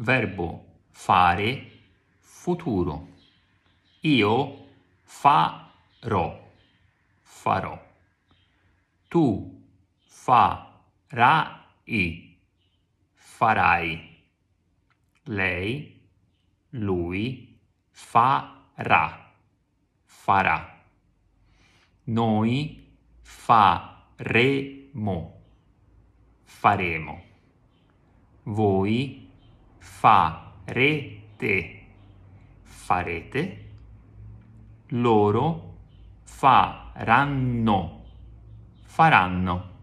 verbo fare, futuro. Io farò, farò. Tu farai, farai. Lei, lui, farà, farà. Noi faremo, faremo. Voi farete, farete, loro faranno, faranno.